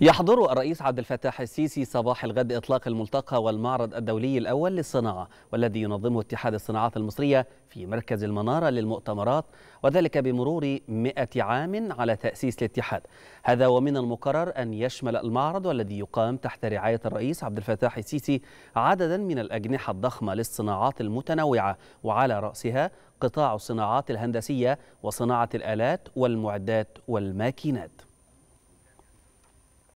يحضر الرئيس عبد الفتاح السيسي صباح الغد إطلاق الملتقى والمعرض الدولي الأول للصناعة والذي ينظمه اتحاد الصناعات المصرية في مركز المنارة للمؤتمرات وذلك بمرور 100 عام على تأسيس الاتحاد هذا ومن المقرر أن يشمل المعرض والذي يقام تحت رعاية الرئيس عبد الفتاح السيسي عددا من الأجنحة الضخمة للصناعات المتنوعة وعلى رأسها قطاع الصناعات الهندسية وصناعة الآلات والمعدات والماكينات